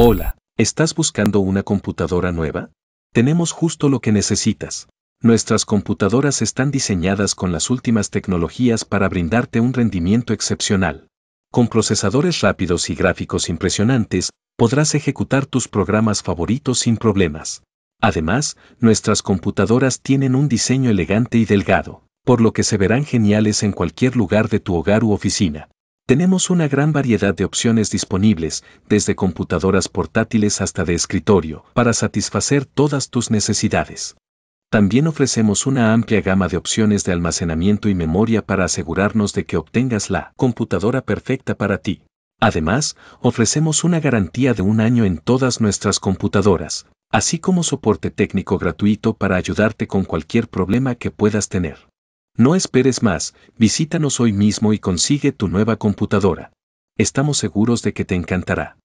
Hola, ¿estás buscando una computadora nueva? Tenemos justo lo que necesitas. Nuestras computadoras están diseñadas con las últimas tecnologías para brindarte un rendimiento excepcional. Con procesadores rápidos y gráficos impresionantes, podrás ejecutar tus programas favoritos sin problemas. Además, nuestras computadoras tienen un diseño elegante y delgado, por lo que se verán geniales en cualquier lugar de tu hogar u oficina. Tenemos una gran variedad de opciones disponibles, desde computadoras portátiles hasta de escritorio, para satisfacer todas tus necesidades. También ofrecemos una amplia gama de opciones de almacenamiento y memoria para asegurarnos de que obtengas la computadora perfecta para ti. Además, ofrecemos una garantía de un año en todas nuestras computadoras, así como soporte técnico gratuito para ayudarte con cualquier problema que puedas tener. No esperes más, visítanos hoy mismo y consigue tu nueva computadora. Estamos seguros de que te encantará.